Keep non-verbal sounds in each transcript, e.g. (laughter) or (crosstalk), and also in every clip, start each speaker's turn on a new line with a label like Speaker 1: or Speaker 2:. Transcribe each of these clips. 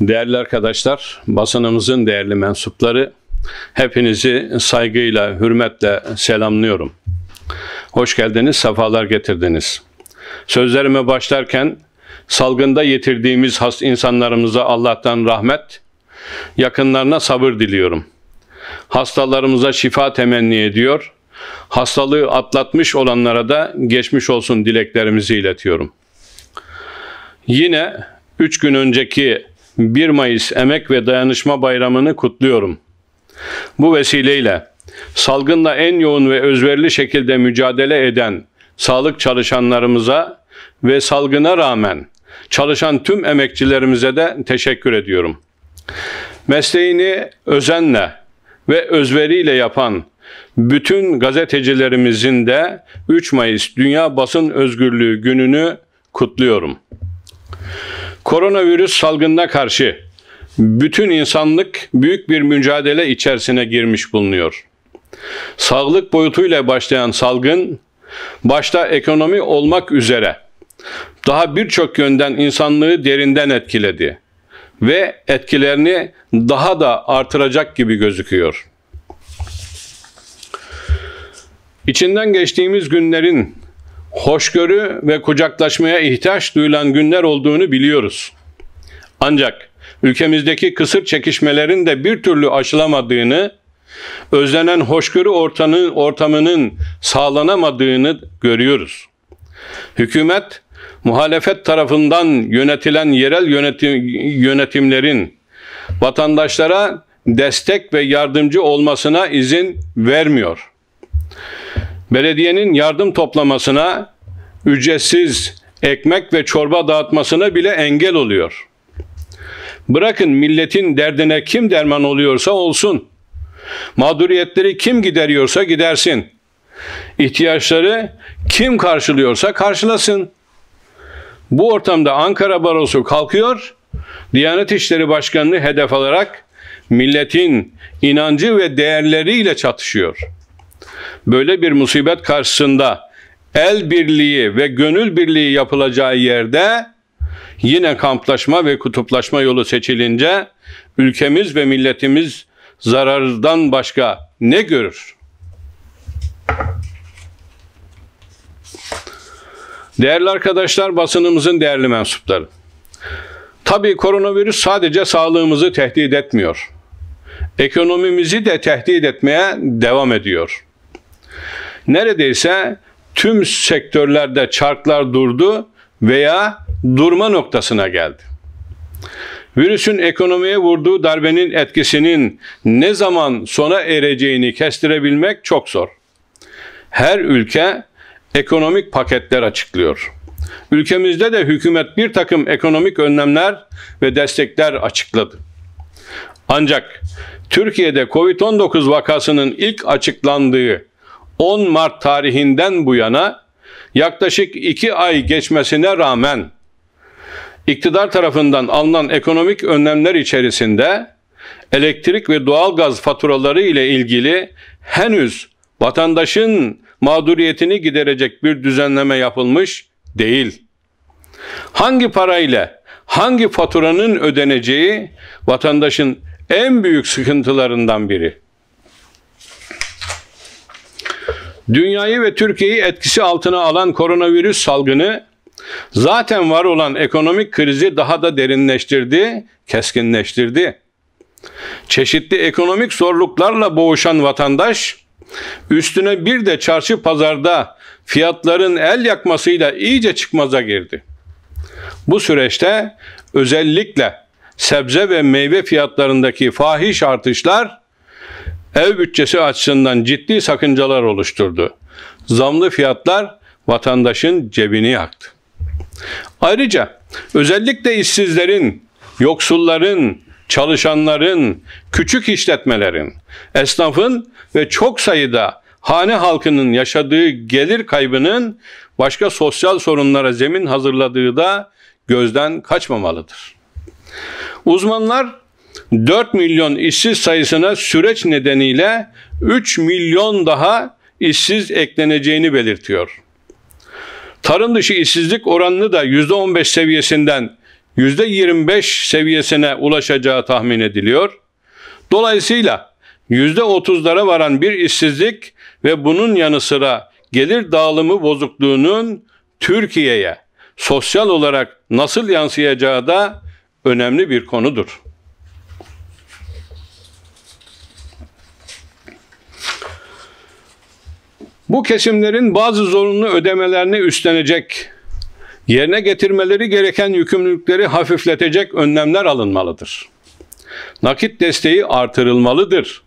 Speaker 1: Değerli arkadaşlar, basınımızın değerli mensupları, hepinizi saygıyla, hürmetle selamlıyorum. Hoş geldiniz, sefalar getirdiniz. Sözlerime başlarken salgında yitirdiğimiz has insanlarımıza Allah'tan rahmet, yakınlarına sabır diliyorum. Hastalarımıza şifa temenni ediyor, hastalığı atlatmış olanlara da geçmiş olsun dileklerimizi iletiyorum. Yine 3 gün önceki 1 Mayıs Emek ve Dayanışma Bayramı'nı kutluyorum. Bu vesileyle salgınla en yoğun ve özverili şekilde mücadele eden sağlık çalışanlarımıza ve salgına rağmen çalışan tüm emekçilerimize de teşekkür ediyorum. Mesleğini özenle ve özveriyle yapan bütün gazetecilerimizin de 3 Mayıs Dünya Basın Özgürlüğü Günü'nü kutluyorum. Koronavirüs salgınına karşı bütün insanlık büyük bir mücadele içerisine girmiş bulunuyor. Sağlık boyutuyla başlayan salgın başta ekonomi olmak üzere daha birçok yönden insanlığı derinden etkiledi ve etkilerini daha da artıracak gibi gözüküyor. İçinden geçtiğimiz günlerin hoşgörü ve kucaklaşmaya ihtiyaç duyulan günler olduğunu biliyoruz. Ancak ülkemizdeki kısır çekişmelerin de bir türlü aşılamadığını, özlenen hoşgörü ortanın, ortamının sağlanamadığını görüyoruz. Hükümet, muhalefet tarafından yönetilen yerel yönetim, yönetimlerin vatandaşlara destek ve yardımcı olmasına izin vermiyor belediyenin yardım toplamasına, ücretsiz ekmek ve çorba dağıtmasına bile engel oluyor. Bırakın milletin derdine kim derman oluyorsa olsun. Mağduriyetleri kim gideriyorsa gidersin. İhtiyaçları kim karşılıyorsa karşılasın. Bu ortamda Ankara Barosu kalkıyor, Diyanet İşleri Başkanı'nı hedef alarak milletin inancı ve değerleriyle çatışıyor.'' Böyle bir musibet karşısında el birliği ve gönül birliği yapılacağı yerde yine kamplaşma ve kutuplaşma yolu seçilince ülkemiz ve milletimiz zarardan başka ne görür? Değerli arkadaşlar, basınımızın değerli mensupları. Tabii koronavirüs sadece sağlığımızı tehdit etmiyor. Ekonomimizi de tehdit etmeye devam ediyor neredeyse tüm sektörlerde çarklar durdu veya durma noktasına geldi. Virüsün ekonomiye vurduğu darbenin etkisinin ne zaman sona ereceğini kestirebilmek çok zor. Her ülke ekonomik paketler açıklıyor. Ülkemizde de hükümet bir takım ekonomik önlemler ve destekler açıkladı. Ancak Türkiye'de Covid-19 vakasının ilk açıklandığı 10 Mart tarihinden bu yana yaklaşık 2 ay geçmesine rağmen iktidar tarafından alınan ekonomik önlemler içerisinde elektrik ve doğalgaz faturaları ile ilgili henüz vatandaşın mağduriyetini giderecek bir düzenleme yapılmış değil. Hangi parayla hangi faturanın ödeneceği vatandaşın en büyük sıkıntılarından biri. Dünyayı ve Türkiye'yi etkisi altına alan koronavirüs salgını zaten var olan ekonomik krizi daha da derinleştirdi, keskinleştirdi. Çeşitli ekonomik zorluklarla boğuşan vatandaş üstüne bir de çarşı pazarda fiyatların el yakmasıyla iyice çıkmaza girdi. Bu süreçte özellikle sebze ve meyve fiyatlarındaki fahiş artışlar ev bütçesi açısından ciddi sakıncalar oluşturdu. Zamlı fiyatlar vatandaşın cebini yaktı. Ayrıca özellikle işsizlerin, yoksulların, çalışanların, küçük işletmelerin, esnafın ve çok sayıda hane halkının yaşadığı gelir kaybının başka sosyal sorunlara zemin hazırladığı da gözden kaçmamalıdır. Uzmanlar 4 milyon işsiz sayısına süreç nedeniyle 3 milyon daha işsiz ekleneceğini belirtiyor. Tarım dışı işsizlik oranını da %15 seviyesinden %25 seviyesine ulaşacağı tahmin ediliyor. Dolayısıyla %30'lara varan bir işsizlik ve bunun yanı sıra gelir dağılımı bozukluğunun Türkiye'ye sosyal olarak nasıl yansıyacağı da önemli bir konudur. Bu kesimlerin bazı zorunlu ödemelerini üstlenecek, yerine getirmeleri gereken yükümlülükleri hafifletecek önlemler alınmalıdır. Nakit desteği artırılmalıdır.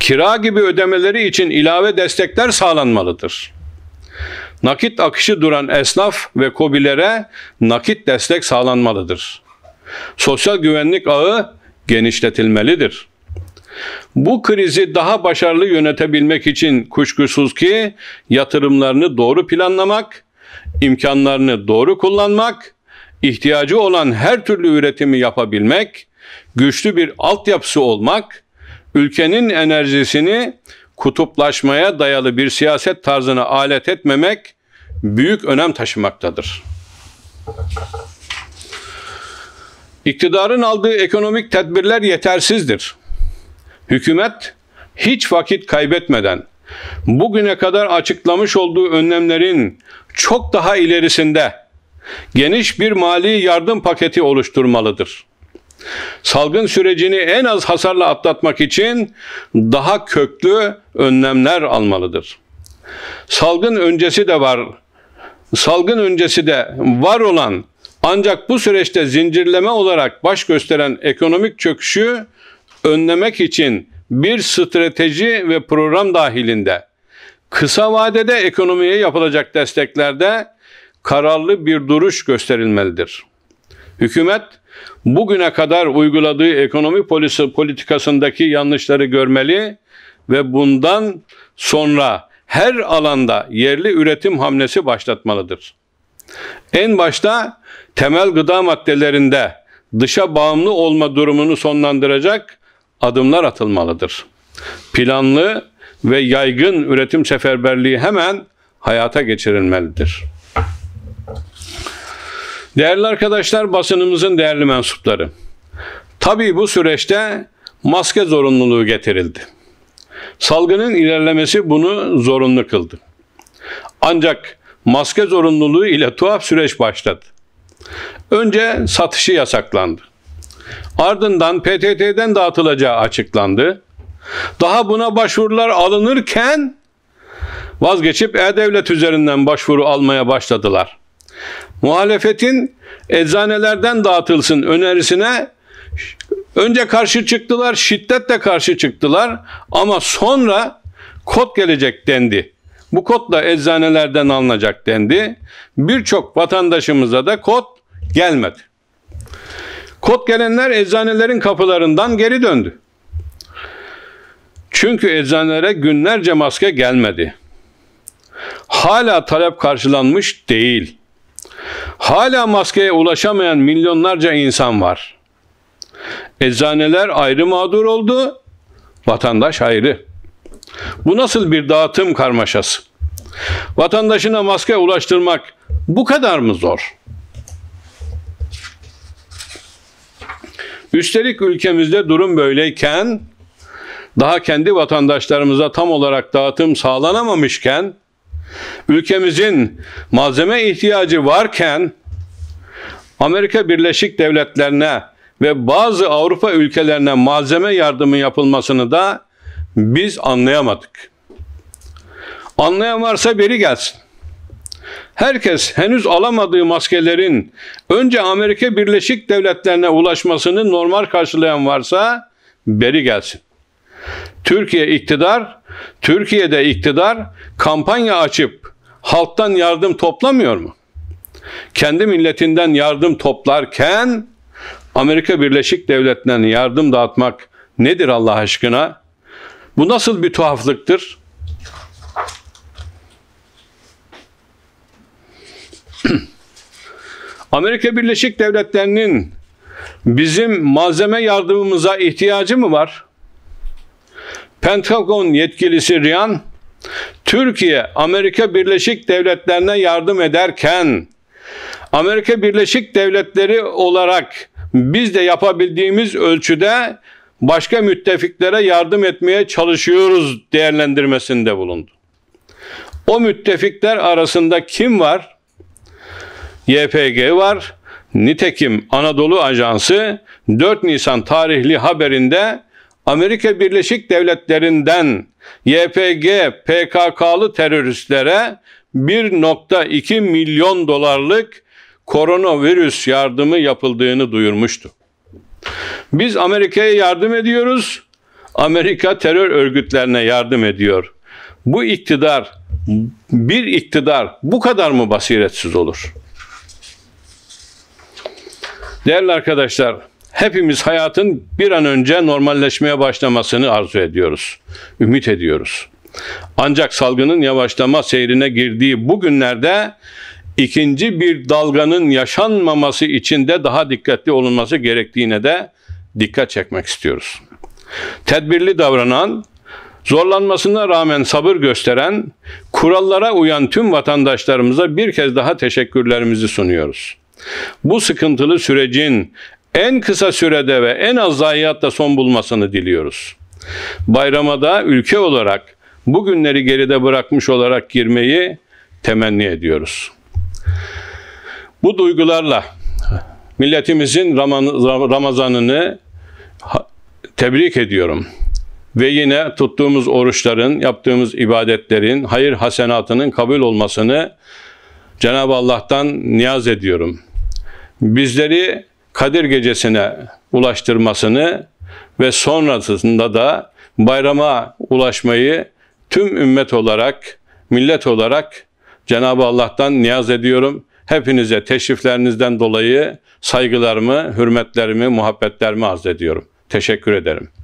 Speaker 1: Kira gibi ödemeleri için ilave destekler sağlanmalıdır. Nakit akışı duran esnaf ve kobilere nakit destek sağlanmalıdır. Sosyal güvenlik ağı genişletilmelidir.'' Bu krizi daha başarılı yönetebilmek için kuşkusuz ki yatırımlarını doğru planlamak, imkanlarını doğru kullanmak, ihtiyacı olan her türlü üretimi yapabilmek, güçlü bir altyapısı olmak, ülkenin enerjisini kutuplaşmaya dayalı bir siyaset tarzına alet etmemek büyük önem taşımaktadır. İktidarın aldığı ekonomik tedbirler yetersizdir hükümet hiç vakit kaybetmeden bugüne kadar açıklamış olduğu önlemlerin çok daha ilerisinde geniş bir mali yardım paketi oluşturmalıdır. Salgın sürecini en az hasarla atlatmak için daha köklü önlemler almalıdır. Salgın öncesi de var. Salgın öncesi de var olan ancak bu süreçte zincirleme olarak baş gösteren ekonomik çöküşü önlemek için bir strateji ve program dahilinde kısa vadede ekonomiye yapılacak desteklerde kararlı bir duruş gösterilmelidir. Hükümet bugüne kadar uyguladığı ekonomi polisi politikasındaki yanlışları görmeli ve bundan sonra her alanda yerli üretim hamlesi başlatmalıdır. En başta temel gıda maddelerinde dışa bağımlı olma durumunu sonlandıracak adımlar atılmalıdır. Planlı ve yaygın üretim seferberliği hemen hayata geçirilmelidir. Değerli arkadaşlar, basınımızın değerli mensupları. Tabii bu süreçte maske zorunluluğu getirildi. Salgının ilerlemesi bunu zorunlu kıldı. Ancak maske zorunluluğu ile tuhaf süreç başladı. Önce satışı yasaklandı. Ardından PTT'den dağıtılacağı açıklandı. Daha buna başvurular alınırken vazgeçip E-Devlet üzerinden başvuru almaya başladılar. Muhalefetin eczanelerden dağıtılsın önerisine önce karşı çıktılar, şiddetle karşı çıktılar ama sonra kod gelecek dendi. Bu kodla eczanelerden alınacak dendi. Birçok vatandaşımıza da kod gelmedi. Kot gelenler eczanelerin kapılarından geri döndü. Çünkü eczanelere günlerce maske gelmedi. Hala talep karşılanmış değil. Hala maskeye ulaşamayan milyonlarca insan var. Eczaneler ayrı mağdur oldu, vatandaş ayrı. Bu nasıl bir dağıtım karmaşası? Vatandaşına maske ulaştırmak bu kadar mı zor?'' Üstelik ülkemizde durum böyleyken daha kendi vatandaşlarımıza tam olarak dağıtım sağlanamamışken ülkemizin malzeme ihtiyacı varken Amerika Birleşik Devletleri'ne ve bazı Avrupa ülkelerine malzeme yardımı yapılmasını da biz anlayamadık. Anlayan varsa biri gelsin herkes henüz alamadığı maskelerin önce Amerika Birleşik Devletleri'ne ulaşmasını normal karşılayan varsa beri gelsin. Türkiye iktidar, Türkiye'de iktidar kampanya açıp halktan yardım toplamıyor mu? Kendi milletinden yardım toplarken Amerika Birleşik Devletleri'ne yardım dağıtmak nedir Allah aşkına? Bu nasıl bir tuhaflıktır? (clears throat) Amerika Birleşik Devletleri'nin bizim malzeme yardımımıza ihtiyacı mı var? Pentagon yetkilisi Riyan, Türkiye Amerika Birleşik Devletleri'ne yardım ederken Amerika Birleşik Devletleri olarak biz de yapabildiğimiz ölçüde başka müttefiklere yardım etmeye çalışıyoruz değerlendirmesinde bulundu. O müttefikler arasında kim var? YPG var. Nitekim Anadolu Ajansı 4 Nisan tarihli haberinde Amerika Birleşik Devletleri'nden YPG PKK'lı teröristlere 1.2 milyon dolarlık koronavirüs yardımı yapıldığını duyurmuştu. Biz Amerika'ya yardım ediyoruz. Amerika terör örgütlerine yardım ediyor. Bu iktidar bir iktidar bu kadar mı basiretsiz olur? Değerli arkadaşlar, hepimiz hayatın bir an önce normalleşmeye başlamasını arzu ediyoruz, ümit ediyoruz. Ancak salgının yavaşlama seyrine girdiği bu günlerde ikinci bir dalganın yaşanmaması için de daha dikkatli olunması gerektiğine de dikkat çekmek istiyoruz. Tedbirli davranan, zorlanmasına rağmen sabır gösteren, kurallara uyan tüm vatandaşlarımıza bir kez daha teşekkürlerimizi sunuyoruz. Bu sıkıntılı sürecin en kısa sürede ve en az zayiatla son bulmasını diliyoruz. Bayramada ülke olarak bu günleri geride bırakmış olarak girmeyi temenni ediyoruz. Bu duygularla milletimizin Ramazan'ını tebrik ediyorum. Ve yine tuttuğumuz oruçların, yaptığımız ibadetlerin, hayır hasenatının kabul olmasını Cenab-ı Allah'tan niyaz ediyorum.'' bizleri Kadir Gecesi'ne ulaştırmasını ve sonrasında da bayrama ulaşmayı tüm ümmet olarak, millet olarak Cenab-ı Allah'tan niyaz ediyorum. Hepinize teşriflerinizden dolayı saygılarımı, hürmetlerimi, muhabbetlerimi arz ediyorum. Teşekkür ederim.